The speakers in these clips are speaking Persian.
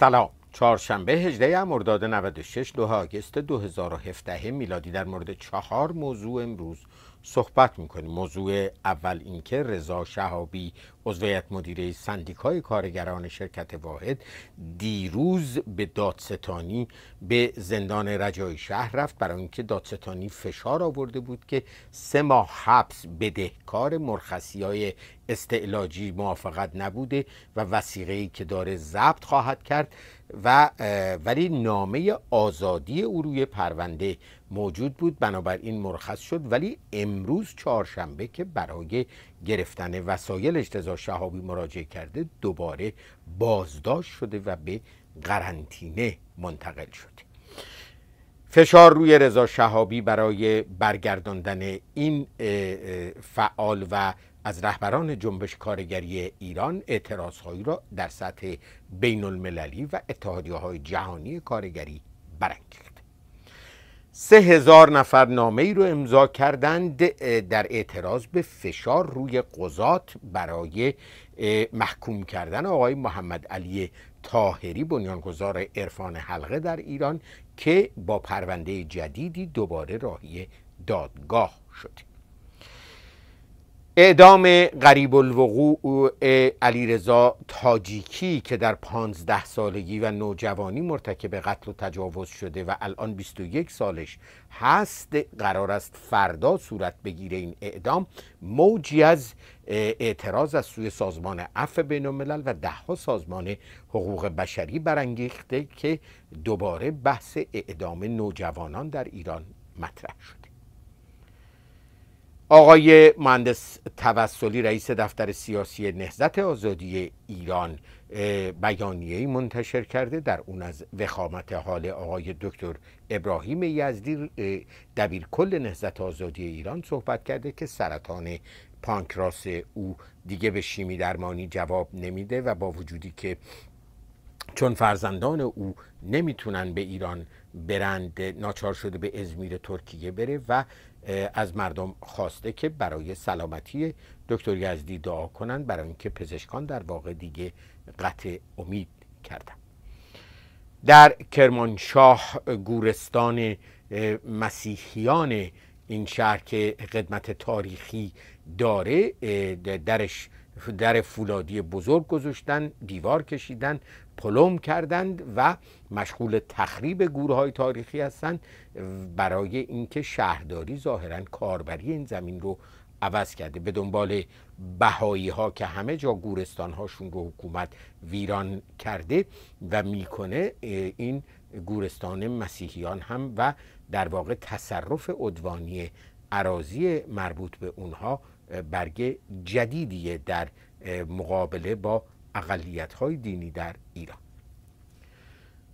سلام چهارشنبه 18 مرداد 96 2 آگست 2017 میلادی در مورد چهار موضوع امروز صحبت میکنیم موضوع اول اینکه رضا شهابی عضو هیئت مدیره سندیکای کارگران شرکت واحد دیروز به دادستانی به زندان رجای شهر رفت برای اینکه دادستانی فشار آورده بود که سه ماه حبس بدهکار مرخصی های استعلاجی موافقت نبوده و وسیقه ای که داره ضبط خواهد کرد و ولی نامه آزادی او روی پرونده موجود بود بنابراین مرخص شد ولی امروز چهارشنبه که برای گرفتن وسایل اجتزا شهابی مراجعه کرده دوباره بازداشت شده و به قرنطینه منتقل شده فشار روی رضا شهابی برای برگرداندن این فعال و از رهبران جنبش کارگری ایران اعتراضهایی را در سطح بین المللی و اتحادیه های جهانی کارگری برانگیخت سه هزار نفر نامه ای رو امضا کردند در اعتراض به فشار روی قضات برای محکوم کردن آقای محمد علی تاهری بنیانگذار عرفان حلقه در ایران که با پرونده جدیدی دوباره راهی دادگاه شده اعدام قریب الوقوع علیرضا تاجیکی که در پانزده سالگی و نوجوانی مرتکب قتل و تجاوز شده و الان 21 سالش هست قرار است فردا صورت بگیره این اعدام موجی از اعتراض از سوی سازمان عفو بین الملل و ها سازمان حقوق بشری برانگیخته که دوباره بحث اعدام نوجوانان در ایران مطرح شد آقای مهندس توسلی رئیس دفتر سیاسی نهضت آزادی ایران بیانیه منتشر کرده در اون از وخامت حال آقای دکتر ابراهیم یزدی دبیر کل نهضت آزادی ایران صحبت کرده که سرطان پانکراس او دیگه به شیمی درمانی جواب نمیده و با وجودی که چون فرزندان او نمیتونن به ایران برند ناچار شده به ازمیر ترکیه بره و از مردم خواسته که برای سلامتی دکتر یزدی دعا کنند برای اینکه پزشکان در واقع دیگه قطع امید کردن در کرمانشاه گورستان مسیحیان این شهر که قدمت تاریخی داره درش در فولادی بزرگ گذاشتن دیوار کشیدن پلوم کردند و مشغول تخریب گورهای تاریخی هستند برای اینکه شهرداری ظاهرا کاربری این زمین رو عوض کرده به دنبال بهایی ها که همه جا گورستان هاشون رو حکومت ویران کرده و میکنه این گورستان مسیحیان هم و در واقع تصرف عدوانی عراضی مربوط به اونها برگه جدیدیه در مقابله با اقلیت های دینی در ایران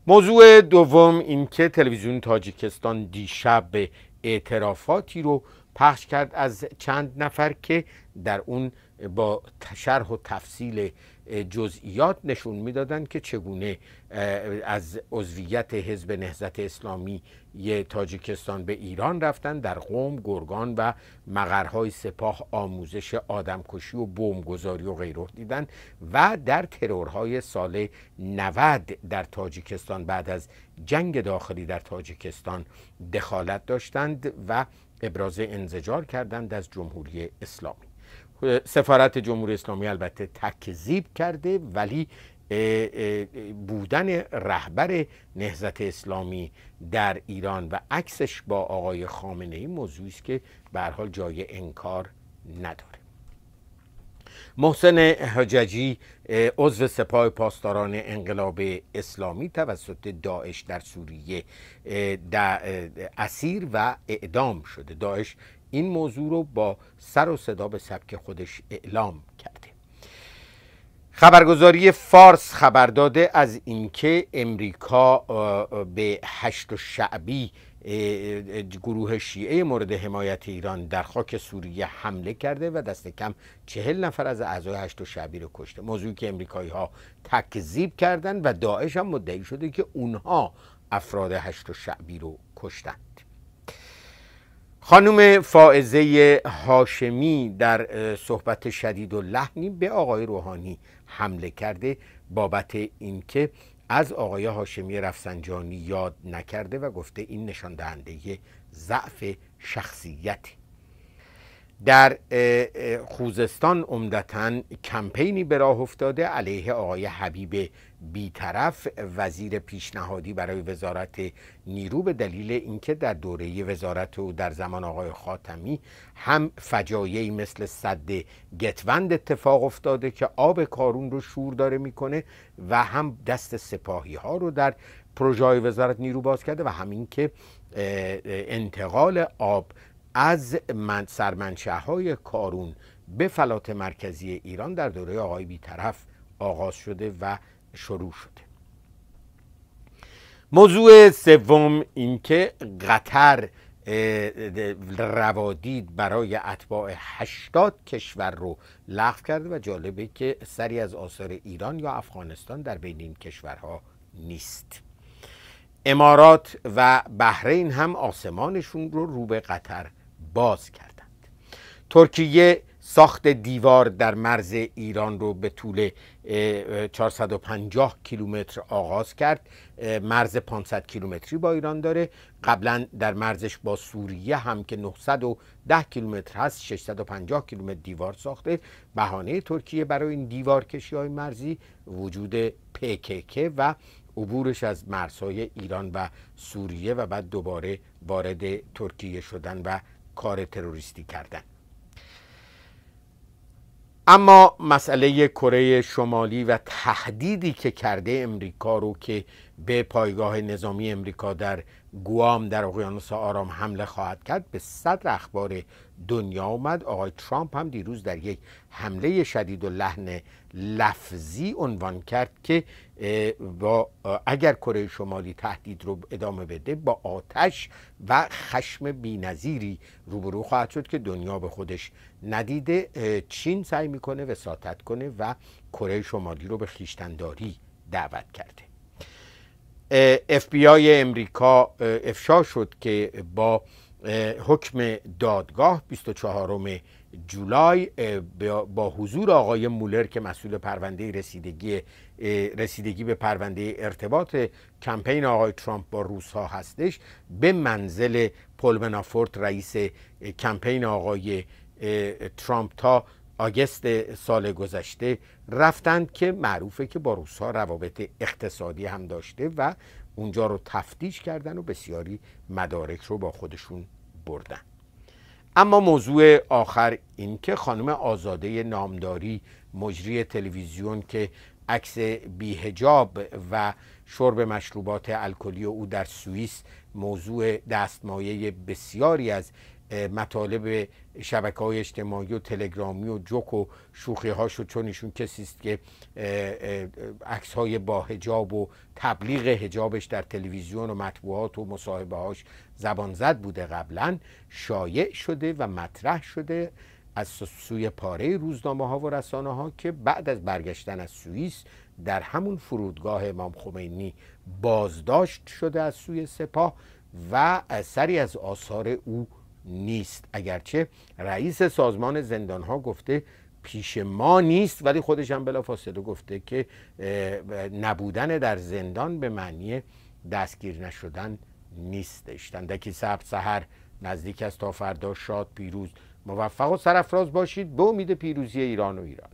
موضوع دوم اینکه تلویزیون تاجیکستان دیشب اعترافاتی رو پخش کرد از چند نفر که در اون با شرح و تفصیل جزئیات نشون میدادند که چگونه از عضویت حزب نهزت اسلامی تاجیکستان به ایران رفتن در قوم گرگان و مقرهای سپاه آموزش آدمکشی و بمبگذاری و غیره دیدن و در ترورهای سال 90 در تاجیکستان بعد از جنگ داخلی در تاجیکستان دخالت داشتند و ابراز انزجار کردند از جمهوری اسلامی سفارت جمهوری اسلامی البته تکذیب کرده ولی بودن رهبر نهزت اسلامی در ایران و عکسش با آقای خامنه ای موضوعی است که به حال جای انکار نداره محسن حججی عضو سپاه پاسداران انقلاب اسلامی توسط داعش در سوریه اسیر و اعدام شده داعش این موضوع رو با سر و صدا به سبک خودش اعلام کرده خبرگزاری فارس خبر داده از اینکه امریکا به هشت شعبی گروه شیعه مورد حمایت ایران در خاک سوریه حمله کرده و دست کم چهل نفر از اعضای هشت شعبی رو کشته موضوعی که امریکایی ها تکذیب کردن و داعش هم مدعی شده که اونها افراد هشت شعبی رو کشتند خانم فائزه هاشمی در صحبت شدید و لحنی به آقای روحانی حمله کرده بابت اینکه از آقای هاشمی رفسنجانی یاد نکرده و گفته این نشان دهنده ضعف شخصیت در خوزستان عمدتا کمپینی به راه افتاده علیه آقای حبیب بیطرف وزیر پیشنهادی برای وزارت نیرو به دلیل اینکه در دوره وزارت او در زمان آقای خاتمی هم فجایعی مثل صد گتوند اتفاق افتاده که آب کارون رو شور داره میکنه و هم دست سپاهی ها رو در پروژه وزارت نیرو باز کرده و همین که انتقال آب از سرمنشه های کارون به فلات مرکزی ایران در دوره آقای بیطرف آغاز شده و شروع شده موضوع سوم اینکه قطر روادید برای اتباع هشتاد کشور رو لغو کرده و جالبه که سری از آثار ایران یا افغانستان در بین این کشورها نیست امارات و بحرین هم آسمانشون رو رو به قطر باز کردند ترکیه ساخت دیوار در مرز ایران رو به طول 450 کیلومتر آغاز کرد مرز 500 کیلومتری با ایران داره قبلا در مرزش با سوریه هم که 910 کیلومتر هست 650 کیلومتر دیوار ساخته بهانه ترکیه برای این دیوار کشی های مرزی وجود PKK و عبورش از مرزهای ایران و سوریه و بعد دوباره وارد ترکیه شدن و کار تروریستی کردن اما مسئله کره شمالی و تهدیدی که کرده امریکا رو که به پایگاه نظامی امریکا در گوام در اقیانوس آرام حمله خواهد کرد به صدر اخبار دنیا اومد. آقای ترامپ هم دیروز در یک حمله شدید و لحن لفظی عنوان کرد که اگر کره شمالی تهدید رو ادامه بده با آتش و خشم بینظیری روبرو خواهد شد که دنیا به خودش ندید چین سعی میکنه وساطت کنه و کره شمالی رو به خیشتنداری دعوت کرده اف بی آی امریکا افشا شد که با حکم دادگاه 24 جولای با حضور آقای مولر که مسئول پرونده رسیدگی رسیدگی به پرونده ارتباط کمپین آقای ترامپ با روس ها هستش به منزل پولمنافورت رئیس کمپین آقای ترامپ تا آگست سال گذشته رفتند که معروفه که با روسا روابط اقتصادی هم داشته و اونجا رو تفتیش کردن و بسیاری مدارک رو با خودشون بردن اما موضوع آخر این که خانم آزاده نامداری مجری تلویزیون که عکس بیهجاب و شرب مشروبات الکلی او در سوئیس موضوع دستمایه بسیاری از مطالب شبکه های اجتماعی و تلگرامی و جوک و شوخی هاشو چون ایشون کسی که عکس های با هجاب و تبلیغ هجابش در تلویزیون و مطبوعات و مصاحبه هاش زبان زد بوده قبلا شایع شده و مطرح شده از سوی پاره روزنامه ها و رسانه ها که بعد از برگشتن از سوئیس در همون فرودگاه امام خمینی بازداشت شده از سوی سپاه و سری از آثار او نیست اگرچه رئیس سازمان زندان ها گفته پیش ما نیست ولی خودش هم بلا فاصله گفته که نبودن در زندان به معنی دستگیر نشدن نیستش تندکی سبز سهر نزدیک است تا فردا شاد پیروز موفق و سرفراز باشید به امید پیروزی ایران و ایران